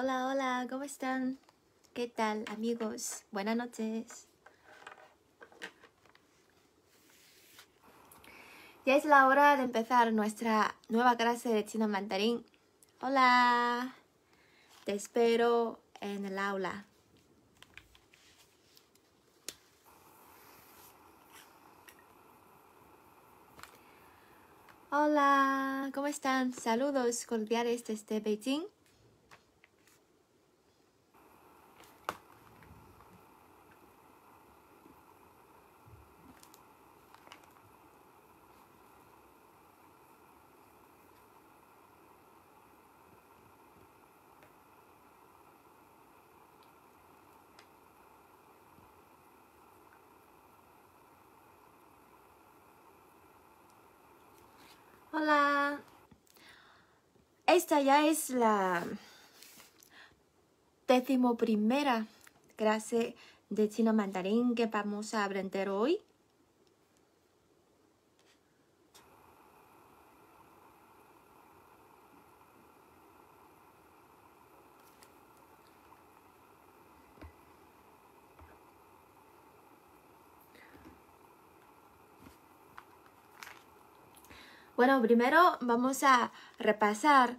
Hola, hola, ¿cómo están? ¿Qué tal, amigos? Buenas noches. Ya es la hora de empezar nuestra nueva clase de chino mandarín. Hola, te espero en el aula. Hola, ¿cómo están? Saludos cordiales desde Beijing. Esta ya es la décimo primera clase de chino mandarín que vamos a aprender hoy. Bueno, primero vamos a repasar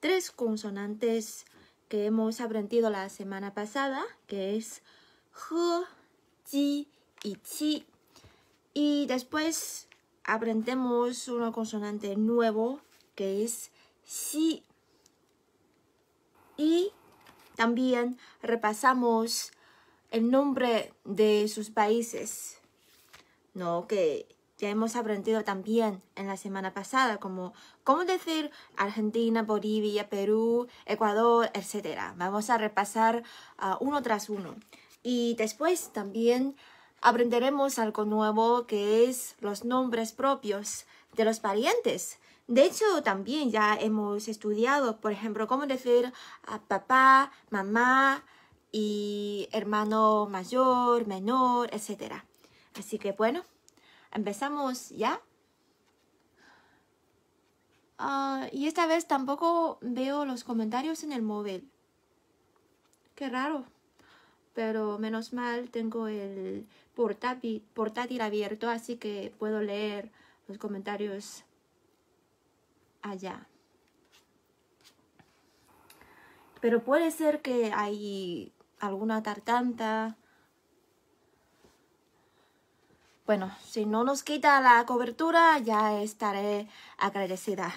tres consonantes que hemos aprendido la semana pasada, que es H, Ji y Chi. Y después aprendemos una consonante nuevo, que es Si. Y también repasamos el nombre de sus países, ¿no? Que ya hemos aprendido también en la semana pasada, como cómo decir Argentina, Bolivia, Perú, Ecuador, etc. Vamos a repasar ah, uno tras uno. Y después también aprenderemos algo nuevo que es los nombres propios de los parientes. De hecho, también ya hemos estudiado, por ejemplo, cómo decir a ah, papá, mamá y hermano mayor, menor, etc. Así que bueno, Empezamos ya. Ah, y esta vez tampoco veo los comentarios en el móvil. Qué raro. Pero menos mal tengo el portátil, portátil abierto, así que puedo leer los comentarios allá. Pero puede ser que hay alguna tartanta Bueno, si no nos quita la cobertura, ya estaré agradecida.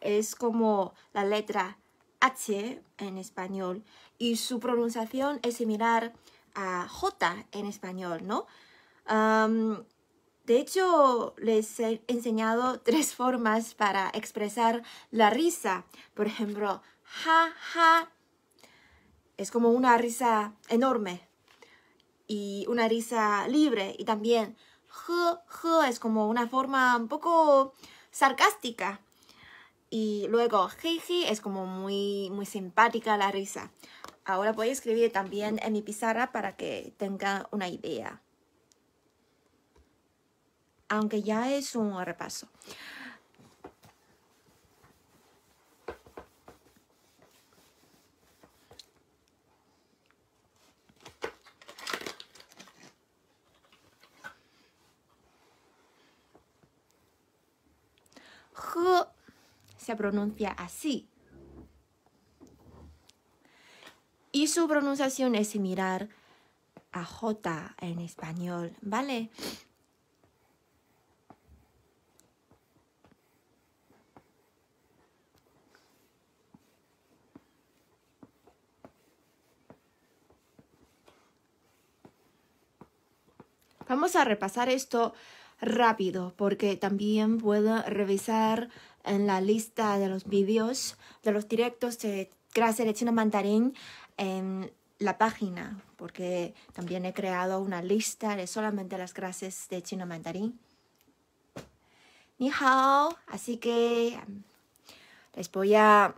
es como la letra H en español y su pronunciación es similar a J en español, ¿no? de hecho, les he enseñado tres formas para expresar la risa. Por ejemplo, ja, ja, es como una risa enorme y una risa libre y también es como una forma un poco sarcástica y luego es como muy muy simpática la risa. Ahora voy a escribir también en mi pizarra para que tenga una idea. Aunque ya es un repaso. se pronuncia así. Y su pronunciación es similar a J en español, ¿vale? Vamos a repasar esto rápido porque también puedo revisar en la lista de los vídeos de los directos de clase de chino mandarín en la página porque también he creado una lista de solamente las clases de chino mandarín. Ni hao, así que um, les voy a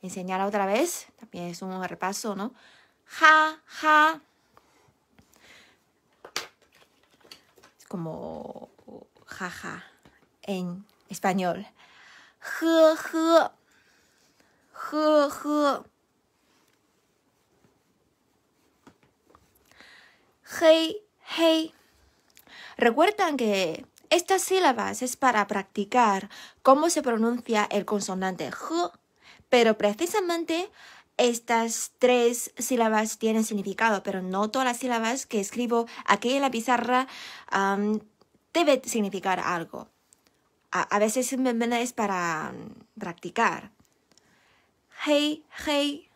enseñar otra vez. También es un repaso, ¿no? Ja, ja. como jaja en español. Recuerdan que estas sílabas es para practicar cómo se pronuncia el consonante J, pero precisamente estas tres sílabas tienen significado, pero no todas las sílabas que escribo aquí en la pizarra deben debe significar algo. A, veces es para mm, practicar. Hey, hey,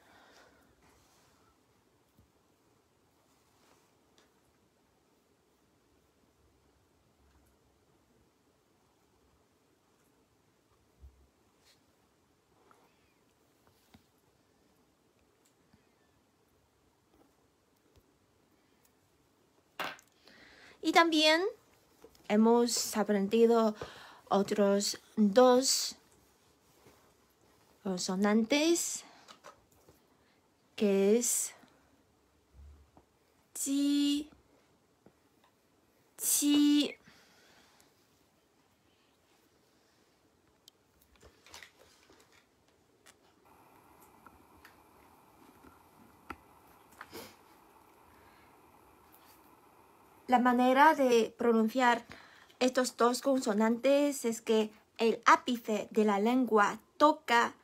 Y también hemos aprendido otros dos sonantes que es chi, chi La manera de pronunciar estos dos consonantes es que el ápice de la lengua toca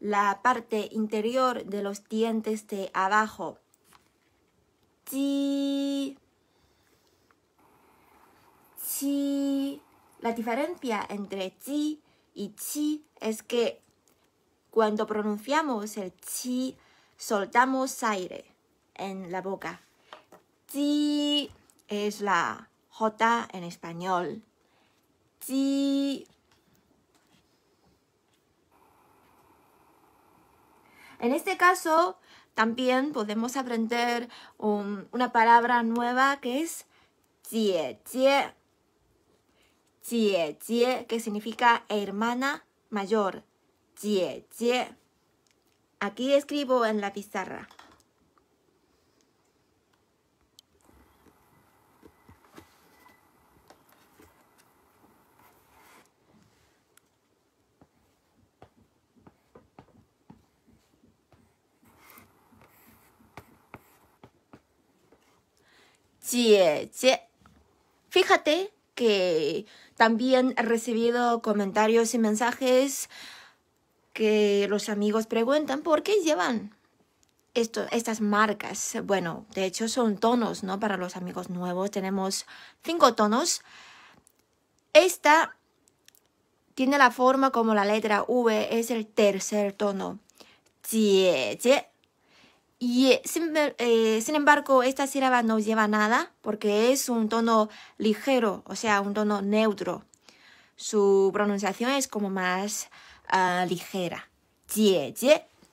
la parte interior de los dientes de abajo. Chi. Chi. La diferencia entre chi y chi es que cuando pronunciamos el chi, soltamos aire en la boca. Chi es la J en español. En este caso, también podemos aprender una palabra nueva que es jie, jie. que significa hermana mayor. Aquí escribo en la pizarra. E Fíjate que también he recibido comentarios y mensajes que los amigos preguntan por qué llevan estas marcas. Bueno, de hecho son tonos, ¿no? Para los amigos nuevos tenemos cinco tonos. Esta tiene la forma como la letra V, es el tercer tono. E y eh, eh, sin, embargo, esta sílaba no lleva nada porque es un tono ligero, o sea, un tono neutro. Su pronunciación es como más ah, ligera.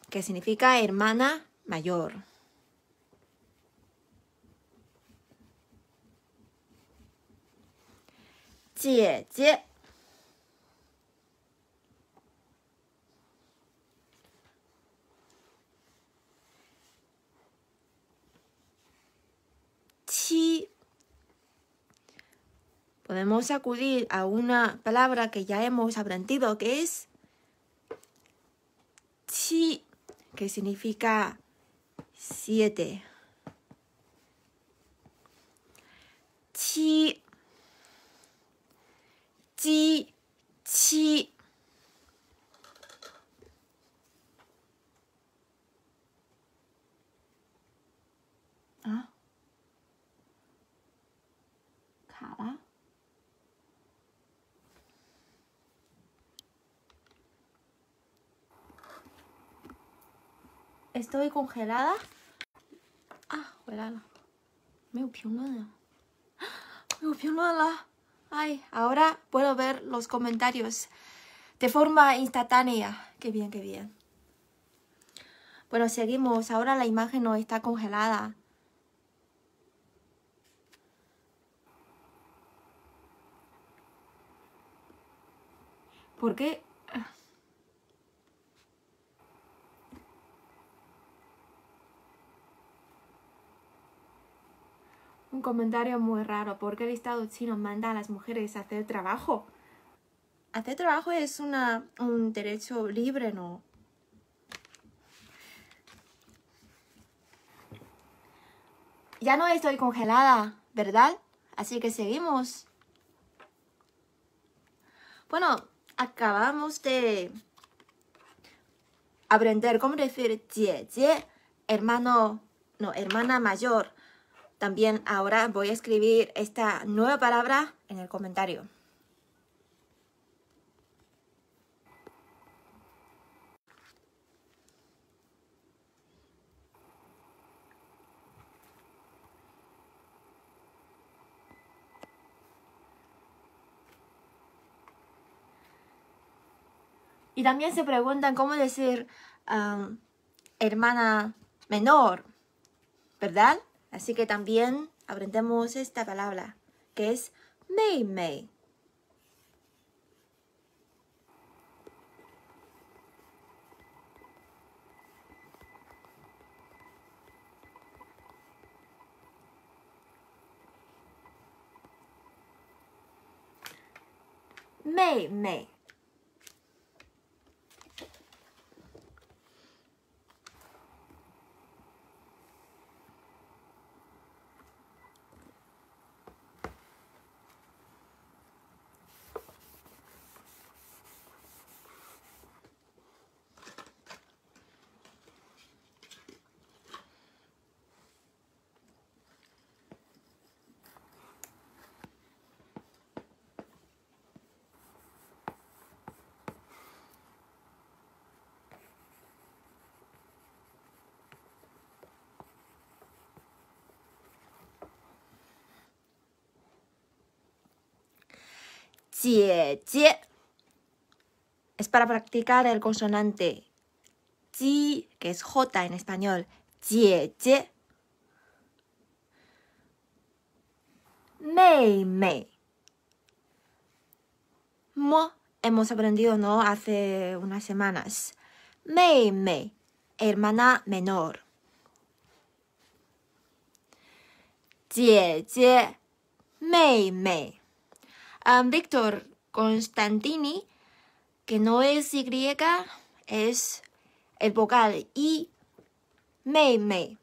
que significa hermana mayor. Podemos acudir a una palabra que ya hemos aprendido que es chi, que significa siete. Estoy congelada. Ah, huelala. Me la. ¡Ah! Ay, ahora puedo ver los comentarios de forma instantánea. Qué bien, qué bien. Bueno, seguimos. Ahora la imagen no está congelada. ¿Por qué? Un comentario muy raro. ¿Por qué el Estado chino manda a las mujeres a hacer trabajo? Hacer trabajo es un derecho libre, ¿no? Ya no estoy congelada, ¿verdad? Así que seguimos. Bueno, acabamos de aprender cómo decir hermano, no, hermana mayor. También ahora voy a escribir esta nueva palabra en el comentario. Y también se preguntan cómo decir hermana menor, ¿verdad? Así que también aprendemos esta palabra, que es Mei Mei. Mei Mei. es para practicar el consonante ji, que es j en español, jie, Mei, Mo, hemos aprendido, ¿no? Hace unas semanas. Mei, hermana menor. Jie, jie, mei, mei. Víctor Constantini, que no es Y, es el vocal I. Mei, mei.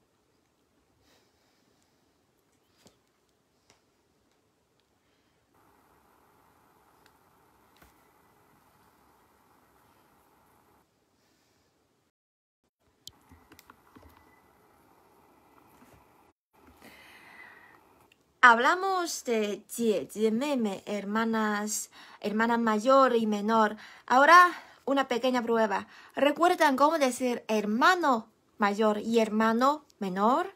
Hablamos de jie, jie, meme, hermanas, hermana mayor y menor. Ahora una pequeña prueba. ¿Recuerdan cómo decir hermano mayor y hermano menor?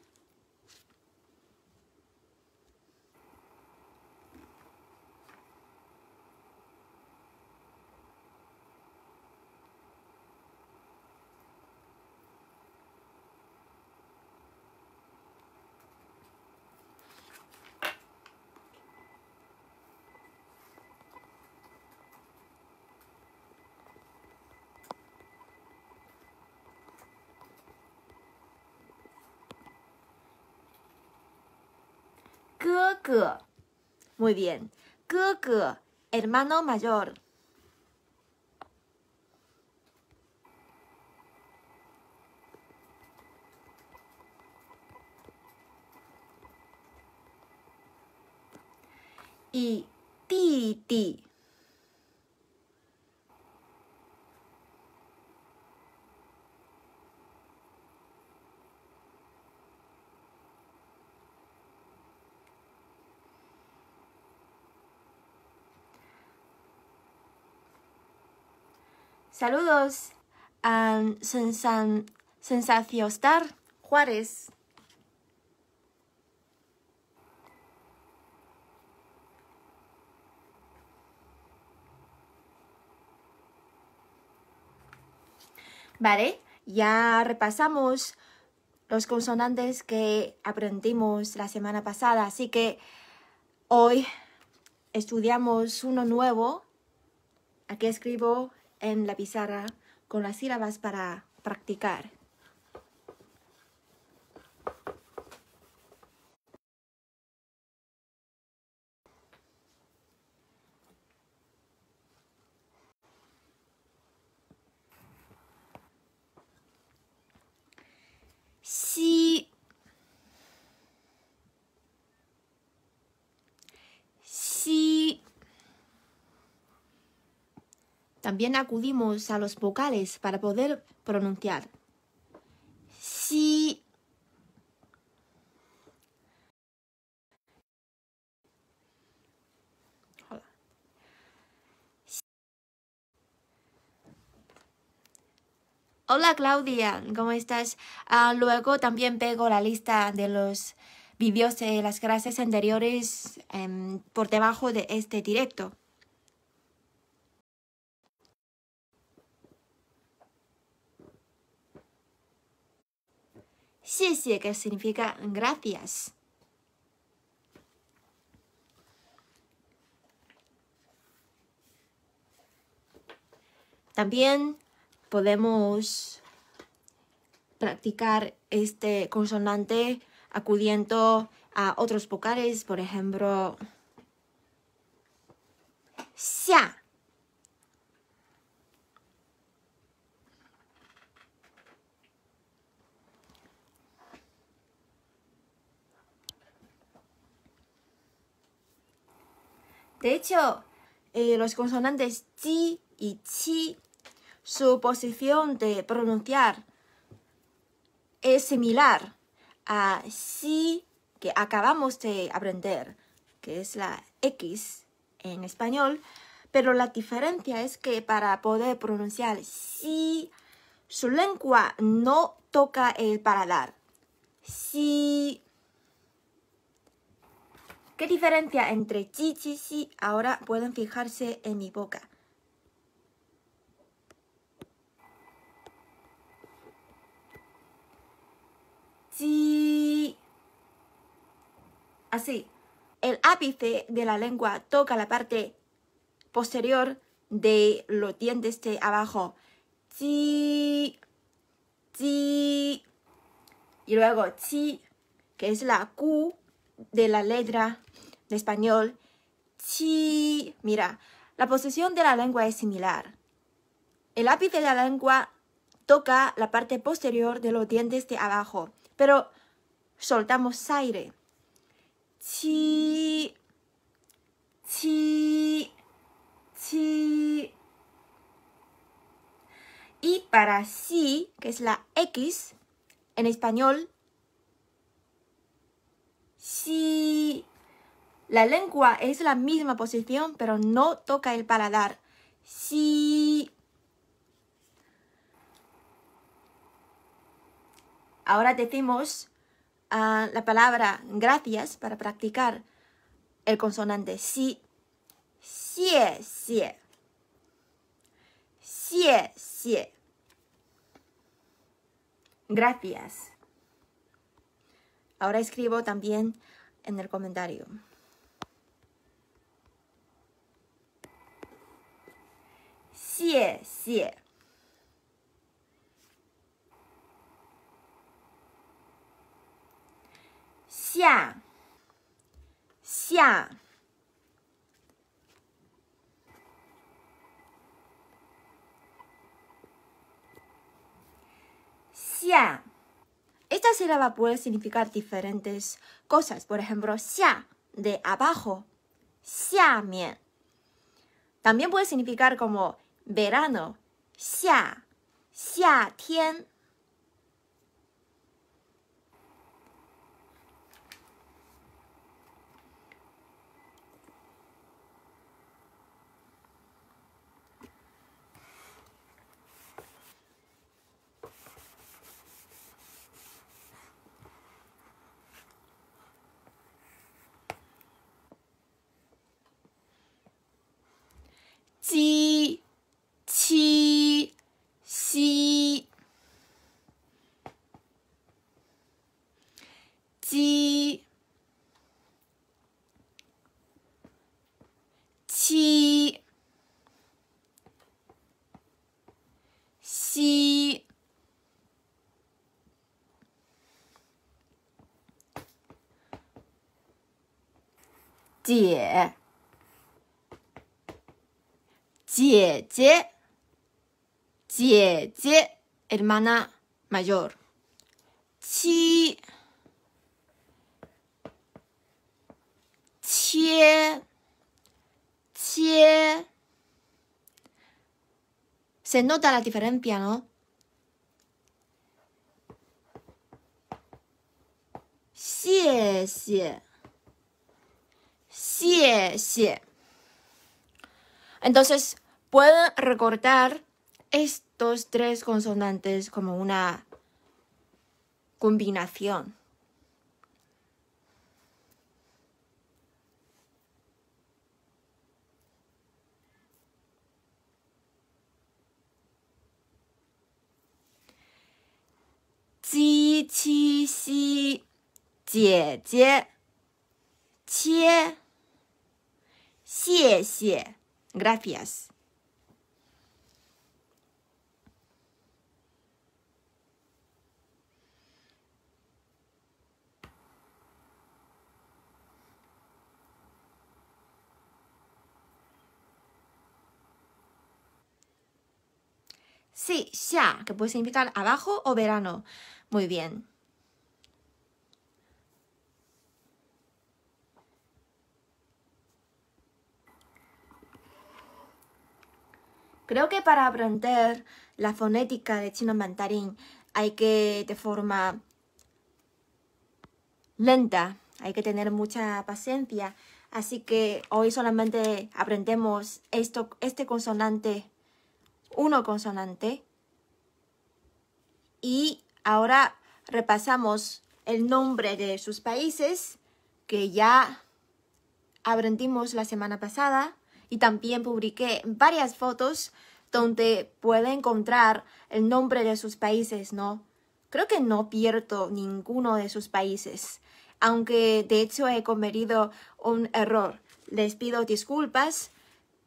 Muy bien. hermano mayor. Y ti Saludos a Sensan, Star Juárez. Vale, ya repasamos los consonantes que aprendimos la semana pasada, así que hoy estudiamos uno nuevo. Aquí escribo en la pizarra con las sílabas para practicar. También acudimos a los vocales para poder pronunciar. Si. Hola. Claudia, ¿cómo estás? Ah, luego también pego la lista de los vídeos de las clases anteriores em, por debajo de este directo. sí, que significa gracias. También podemos practicar este consonante acudiendo a otros vocales, por ejemplo, xia De hecho, eh, los consonantes chi y chi, su posición de pronunciar es similar a si que acabamos de aprender, que es la X en español, pero la diferencia es que para poder pronunciar si, su lengua no toca el paladar. Si ¿Qué diferencia entre chi, chi, si? Ahora pueden fijarse en mi boca. Chi. Así. El ápice de la lengua toca la parte posterior de los dientes de abajo. Chi. Chi. Y luego chi, que es la Q de la letra de español, chi. Mira, la posición de la lengua es similar. El lápiz de la lengua toca la parte posterior de los dientes de abajo, pero soltamos aire. Chi. Chi. Chi. Y para sí, que es la X, en español, si. La lengua es la misma posición, pero no toca el paladar. Sí. Ahora decimos ah, la palabra gracias para practicar el consonante sí. Xie, xie. Xie, xie. Gracias. Ahora escribo también en el comentario. Esta sílaba puede significar diferentes cosas. Por ejemplo, Xia, de abajo, 下面. También puede significar como Verano，夏，夏天。鸡。七夕，七七夕，姐姐姐。姐姐, hermana mayor. Chi, chie, Se nota la diferencia, ¿no? Entonces, pueden recortar esto dos, tres consonantes como una combinación. jie, jie, gracias. Sí, xia, que puede significar abajo o verano. Muy bien. Creo que para aprender la fonética de chino mandarín hay que de forma lenta, hay que tener mucha paciencia. Así que hoy solamente aprendemos esto, este consonante uno consonante. Y ahora repasamos el nombre de sus países que ya aprendimos la semana pasada y también publiqué varias fotos donde puede encontrar el nombre de sus países, ¿no? Creo que no pierdo ninguno de sus países, aunque de hecho he cometido un error. Les pido disculpas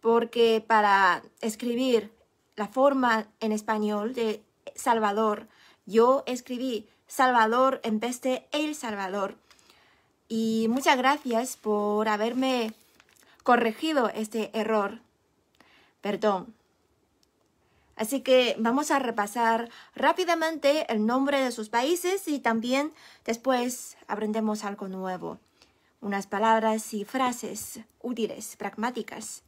porque para escribir la forma en español de Salvador. Yo escribí Salvador en vez de El Salvador. Y muchas gracias por haberme corregido este error. Perdón. Así que vamos a repasar rápidamente el nombre de sus países y también después aprendemos algo nuevo. Unas palabras y frases útiles, pragmáticas.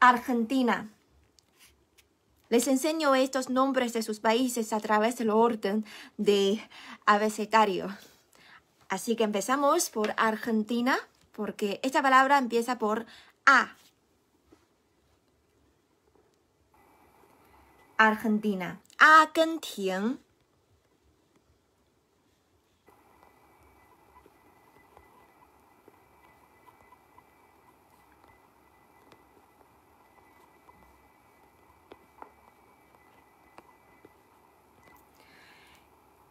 Argentina. Les enseño estos nombres de sus países a través del orden de abecedario. Así que empezamos por Argentina, porque esta palabra empieza por A. Argentina. Argentina.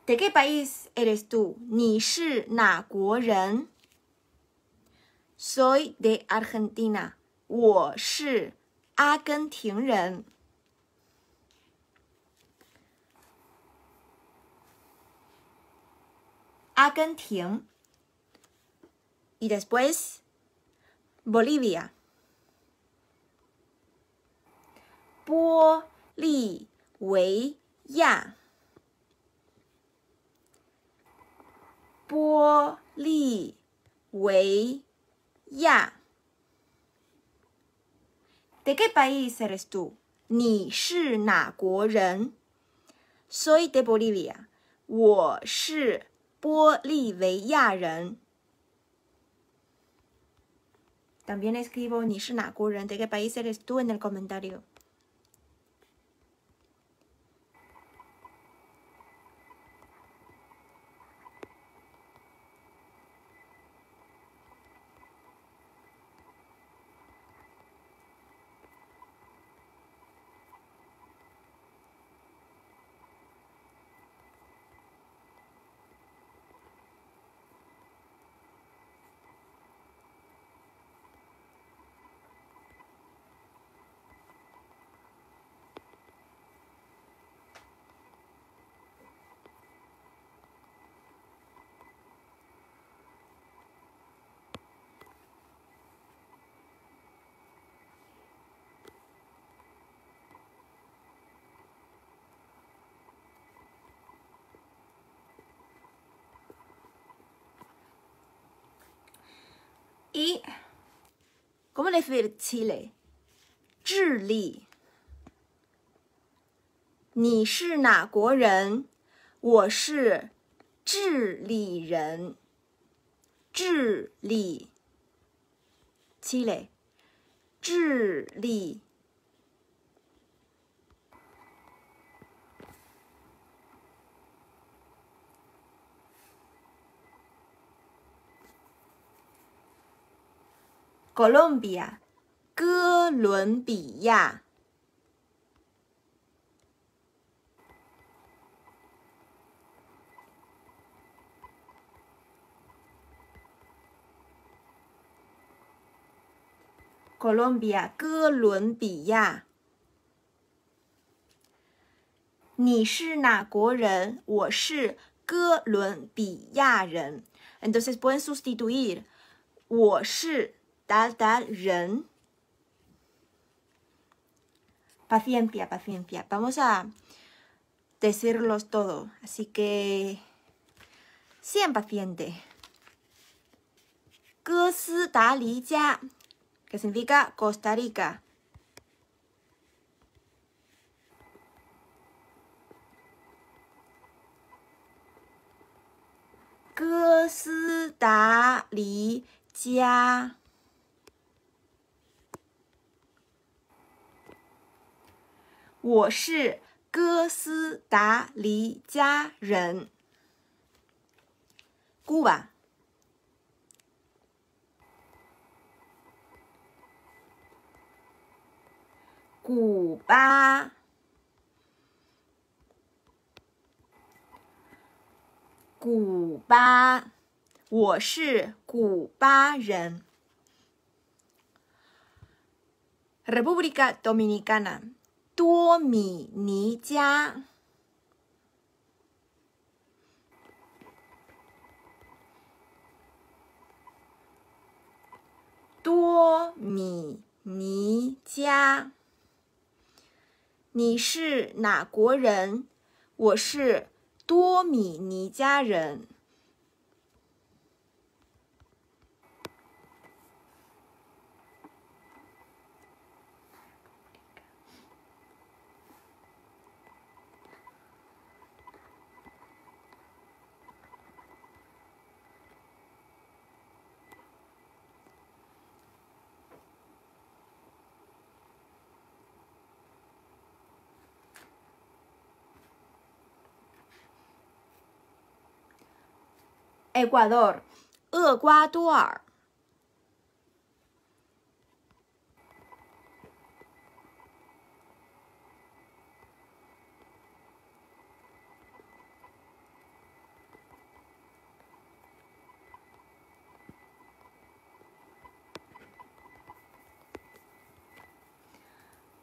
De qué país eres tú？你是哪国人？Soy de Argentina。我是阿根廷人。阿根廷。Y después Bolivia。玻利维亚。¿De qué país eres tú? Soy de Bolivia. También escribo ¿De qué país eres tú? En el comentario. c h i 智利，智利。你是哪国人？我是智利人。智利，Chile，智利。哥伦比亚，哥伦比亚，哥伦比亚，哥伦比亚。你是哪国人？我是哥伦比亚人。And this is Buenos t i r e s 我是。tal, tal, ren. Paciencia, paciencia. Vamos a decirlos todo. Así que sean paciente. Costa Rica, que significa Costa Rica. Costa Rica. 我是哥斯达黎加人，古巴，古巴，古巴，我是古巴人，República Dominicana。多米尼加，多米尼加，你是哪国人？我是多米尼加人。厄瓜多尔，厄瓜多尔。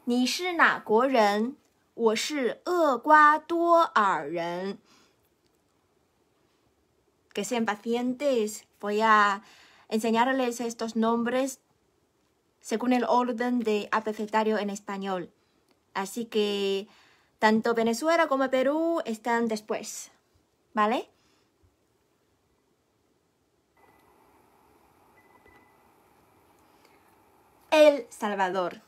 你是哪国人？我是厄瓜多尔人。que sean pacientes. Voy a enseñarles estos nombres según el orden de abecedario en español. Así que tanto Venezuela como Perú están después, ¿vale? El Salvador.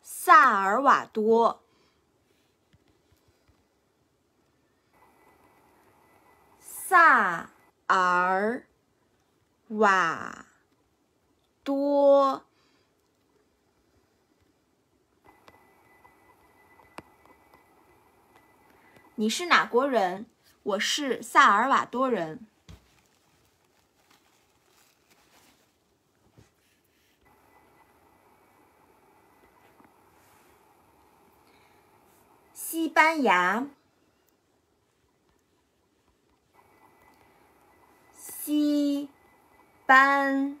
Salvador. 萨尔瓦多，你是哪国人？我是萨尔瓦多人。西班牙。España. pan,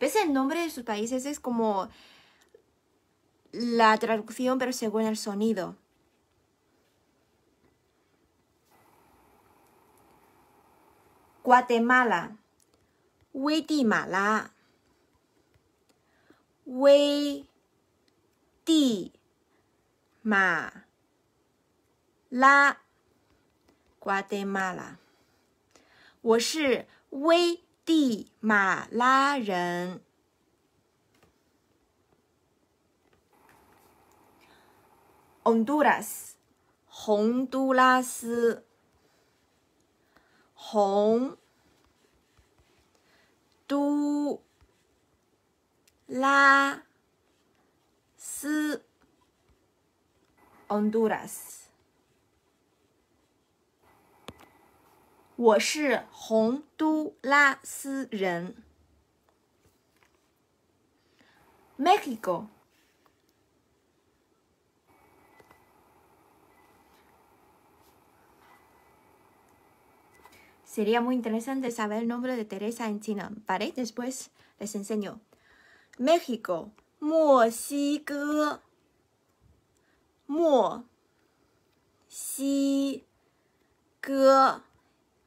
¿Ves el nombre de sus países? Es como la traducción, pero según el sonido. Guatemala. Guatemala. 危地马拉，瓜地马拉，我是危地马拉人。洪都拉斯，红都拉斯，洪都。La S Sería muy interesante saber el nombre de Teresa en China, ¿vale? Después les enseño. Mexico，墨西哥，墨，西，哥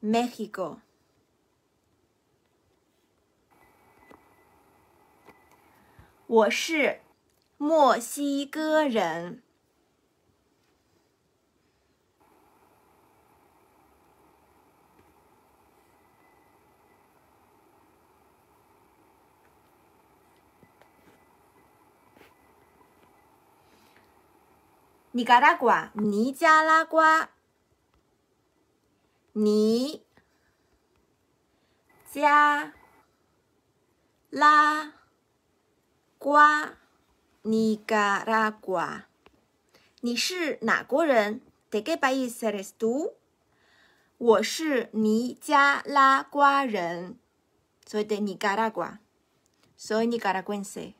，Mexico。我是墨西哥人。尼加拉瓜，尼加拉瓜，尼加拉瓜，尼加拉瓜。你是哪国人？得给把意思读。我是尼加拉瓜人，所以得尼加拉瓜，所以尼加拉昆塞。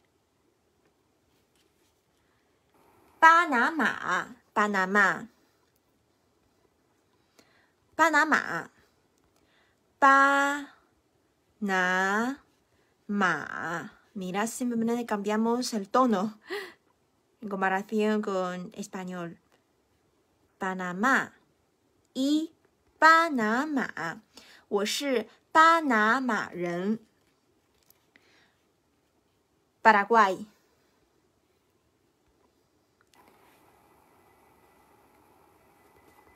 Panamá, Panamá, Panamá, Mira, simplemente cambiamos el tono en comparación con español. Panamá y Panamá. panamá. Paraguay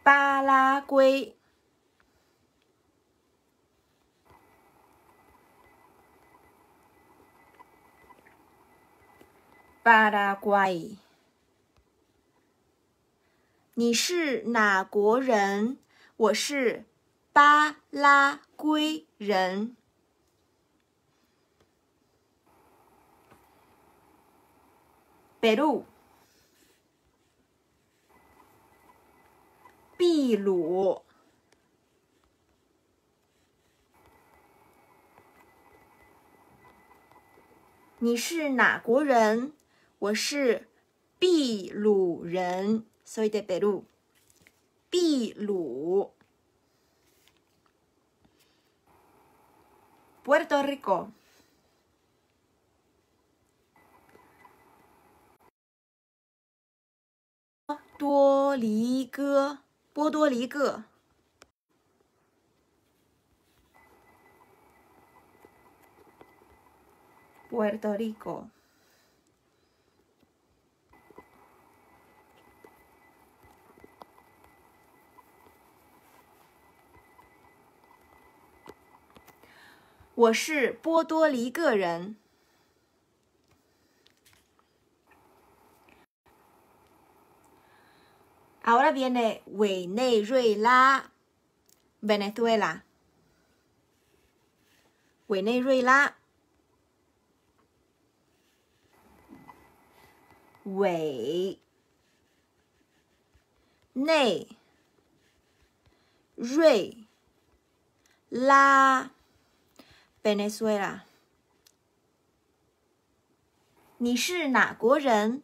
巴拉圭，巴拉圭，你是哪国人？我是巴拉圭人。北路。秘鲁，你是哪国人？我是秘鲁人，所以得秘鲁。秘鲁，Puerto Rico，多黎戈。波多黎各，Puerto Rico，我是波多黎各人。啊，我那边的委内瑞拉，Venezuela，委内瑞拉，委内瑞拉，Venezuela，你是哪国人？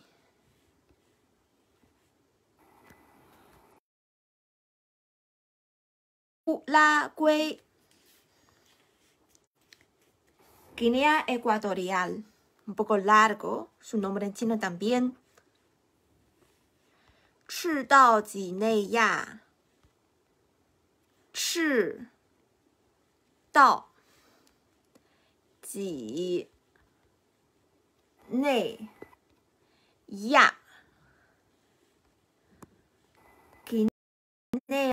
la La Guinea Ecuatorial, un poco largo, su nombre en chino también. Chidao Guinea. Chidao Guinea. Guinea.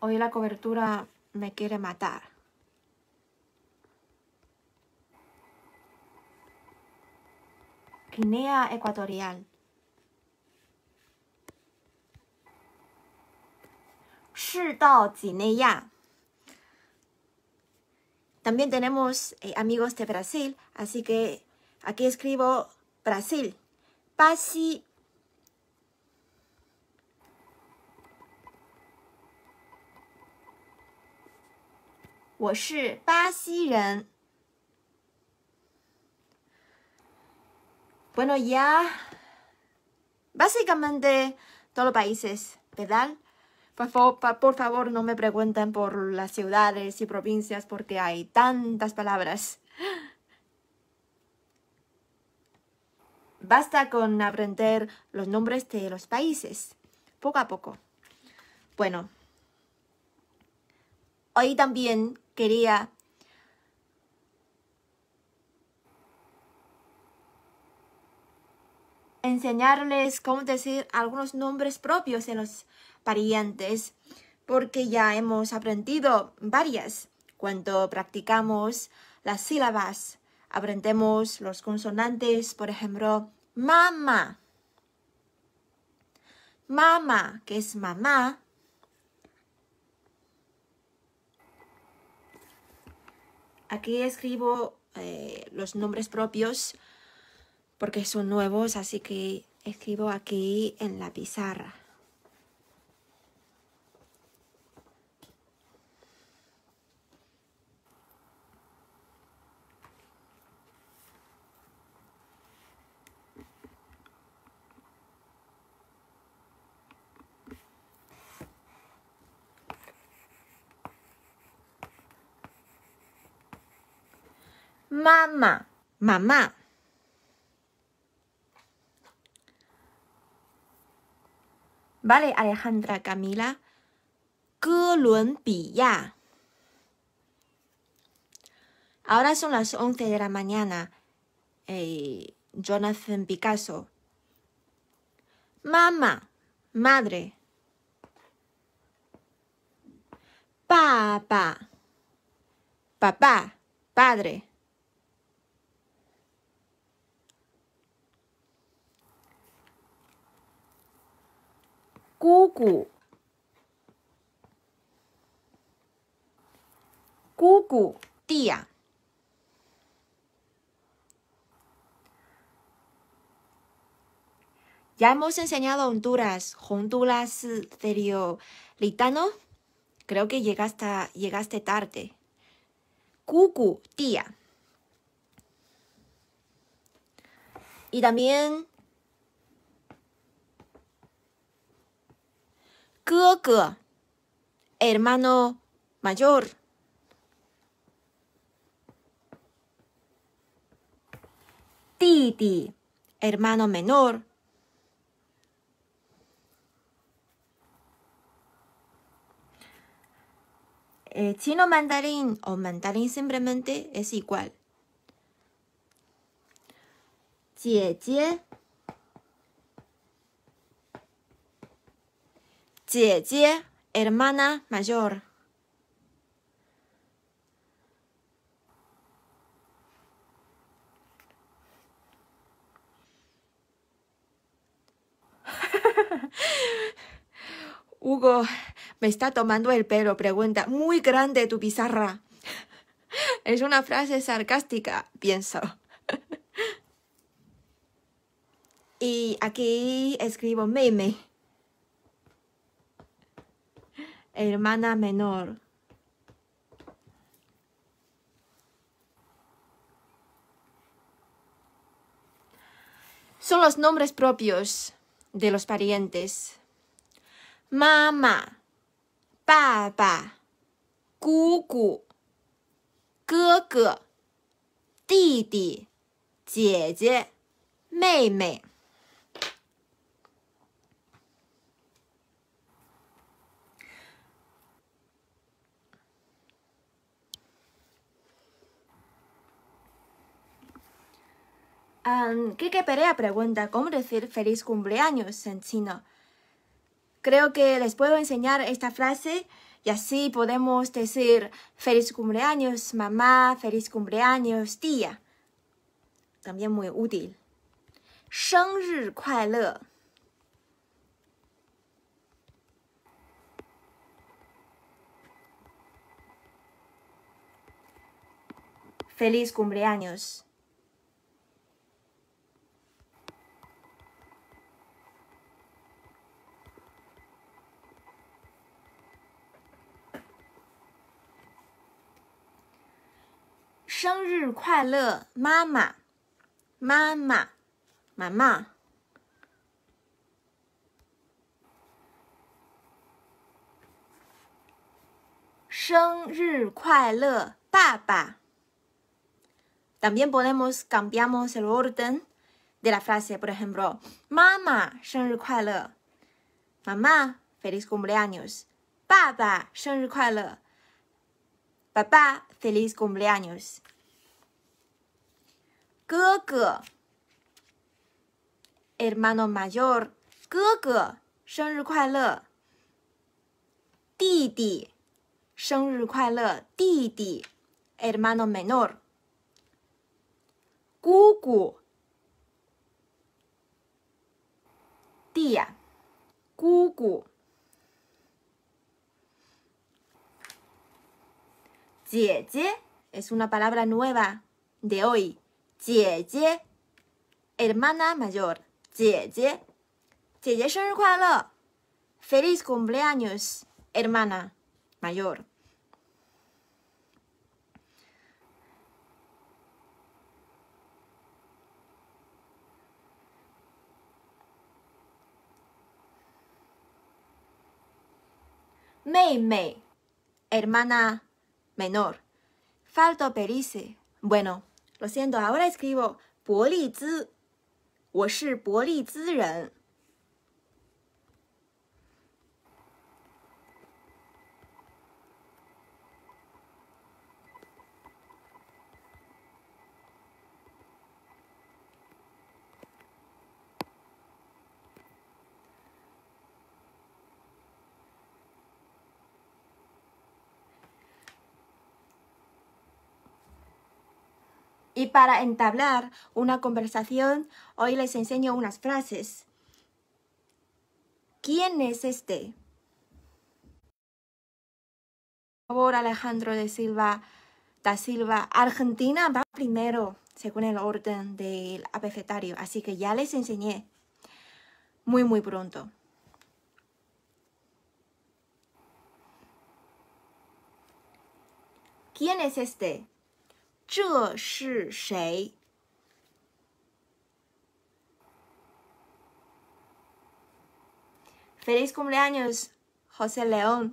Hoy la cobertura me quiere matar. Guinea Ecuatorial. También tenemos eh, amigos de Brasil, así que Aquí escribo Brasil. Pasi. Bueno, ya básicamente todos los países, ¿verdad? Por favor, por favor, no me pregunten por las ciudades y provincias porque hay tantas palabras. Basta con aprender los nombres de los países, poco a poco. Bueno, hoy también quería enseñarles cómo decir algunos nombres propios en los parientes, porque ya hemos aprendido varias cuando practicamos las sílabas Aprendemos los consonantes, por ejemplo, mamá. Mamá, que es mamá. Aquí escribo eh, los nombres propios porque son nuevos, así que escribo aquí en la pizarra. Mamá. Mamá. Vale, Alejandra Camila. Pilla Ahora son las 11 de la mañana. Eh, Jonathan Picasso. Mamá, madre. Papá, papá, padre. Tía, Ya hemos enseñado Honduras, Honduras, serio, litano. Creo que llegaste, llegaste tarde. Cucu, tía. Y también hermano mayor. hermano hermano menor. chino mandarín o mandarín simplemente es igual. hermana mayor! Hugo, me está tomando el pelo, pregunta, muy grande tu pizarra. Es una frase sarcástica, pienso. y aquí escribo meme hermana menor. Son los nombres propios de los parientes. Mamá, papá, cucu, Titi, Tie Um, Kike Perea pregunta cómo decir feliz cumpleaños en chino. Creo que les puedo enseñar esta frase y así podemos decir feliz cumpleaños mamá, feliz cumpleaños tía. También muy útil. 生日快乐. Feliz cumpleaños. 生日快乐，妈妈，妈妈，妈妈！生日快乐，爸爸。También podemos cambiarmos el orden de la frase, por ejemplo, "Mamá, ¡Feliz cumpleaños!" 爸爸，生日 "Papá, ¡Feliz cumpleaños!" hermano hermano mayor. menor. tía. mayor，哥哥生日快乐。弟弟，生日快乐，弟弟，hermano menor。姑姑，tía，姑姑。姐姐 es una palabra nueva de hoy。hermana Hermana mayor. mayor. ¡Feliz cumpleaños! 姐姐，hermana hermana menor. Falto perice, bueno. 我 e s 在 i v 瑞拉，伯利兹，我是伯利兹人。Y para entablar una conversación, hoy les enseño unas frases. ¿Quién es este? Por favor, Alejandro de Silva, da Silva, Argentina va primero, según el orden del abecedario, así que ya les enseñé muy, muy pronto. ¿Quién es este? 这是谁？Feliz cumpleaños, José León。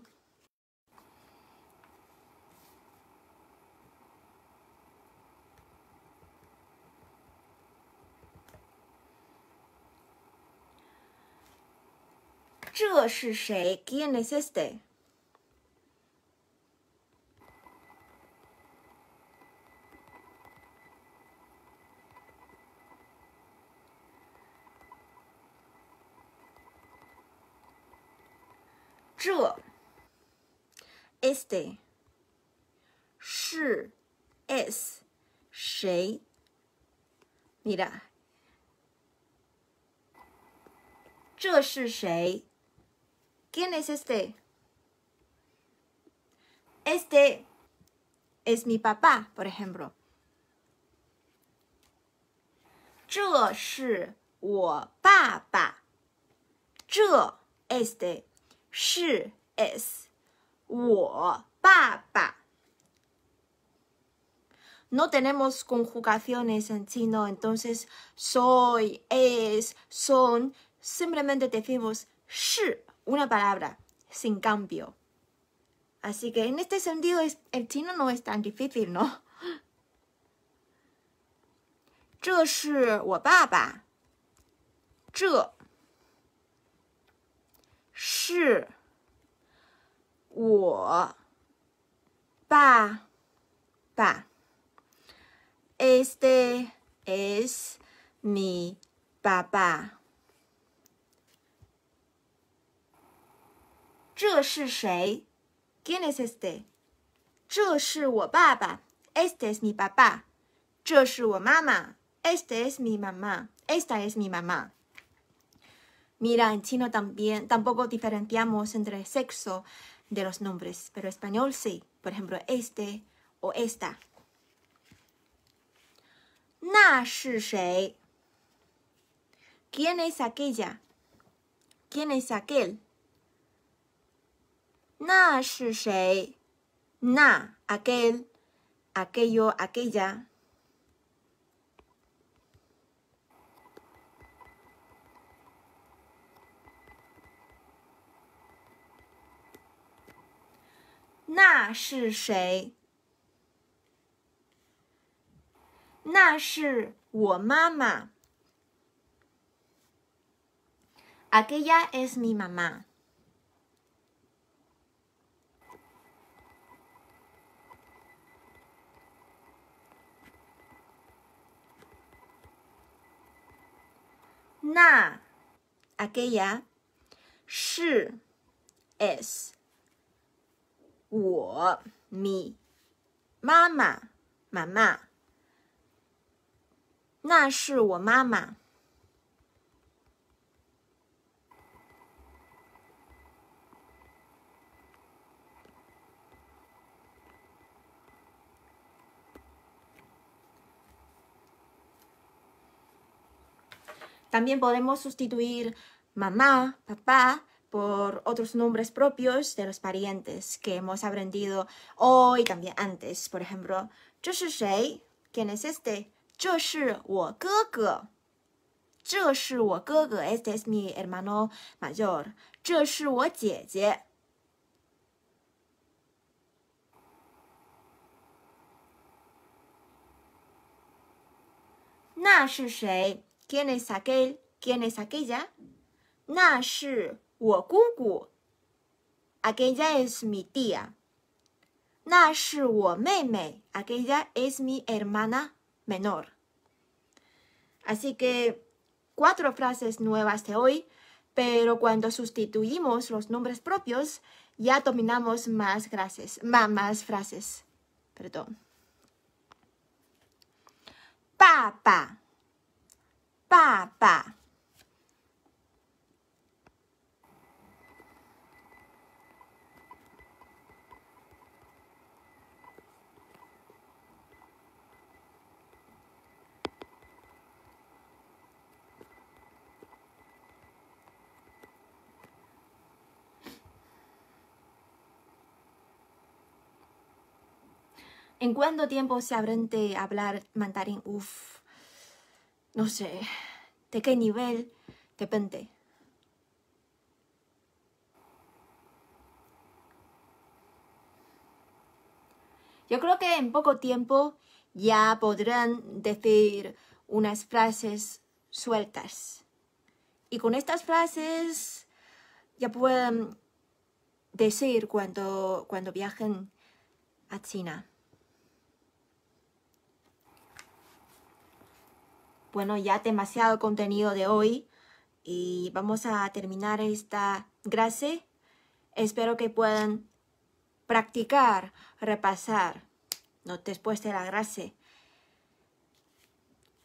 这是谁？Quién es este？Mira 是 es ¿Quién es este? Este es mi papá, por ejemplo. 这是我爸爸。这 este 是 es。no tenemos conjugaciones en chino, entonces soy, es, son. Simplemente decimos shi, una palabra, sin cambio. Así que en este sentido el chino no es tan difícil, ¿no? 这是我爸爸。这是 este es mi papá. ¿quién es este es mi este es mi mamá. Esta es mi mamá. Mira, en chino también tampoco diferenciamos entre sexo de los nombres, pero español sí. Por ejemplo, este o esta. Na ¿Quién es aquella? ¿Quién es aquel? Na Na, aquel, aquello, aquella. 那是谁？那是我妈妈。Aquella es mi mamá。那，aquella 是 es。我 me，妈妈妈妈。那是我妈妈。también podemos sustituir mamá papá por otros nombres propios de los parientes que hemos aprendido hoy también antes. Por ejemplo, ¿Quién es este? Yo Este es mi hermano mayor. 那是谁 ¿Quién es aquel? ¿Quién es aquella? 那是 Aquella es mi tía. Aquella es mi hermana menor. Así que cuatro frases nuevas de hoy, pero cuando sustituimos los nombres propios, ya dominamos más frases. Más frases. Perdón. papá. ¿En cuánto tiempo se habrán de hablar mandarín? Uf, no sé. ¿De qué nivel? Depende. Yo creo que en poco tiempo ya podrán decir unas frases sueltas. Y con estas frases ya pueden decir cuando, cuando viajen a China. Bueno, ya demasiado contenido de hoy y vamos a terminar esta clase. Espero que puedan practicar, repasar ¿no? después de la clase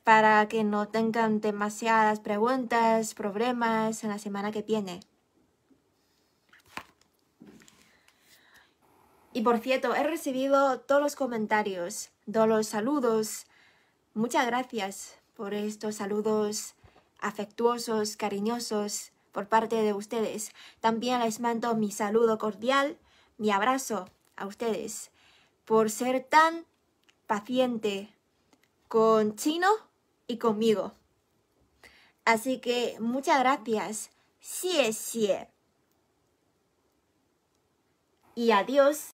para que no tengan demasiadas preguntas, problemas en la semana que viene. Y por cierto, he recibido todos los comentarios, todos los saludos. Muchas gracias por estos saludos afectuosos, cariñosos por parte de ustedes. También les mando mi saludo cordial, mi abrazo a ustedes por ser tan paciente con Chino y conmigo. Así que muchas gracias. Xie, xie. Y adiós.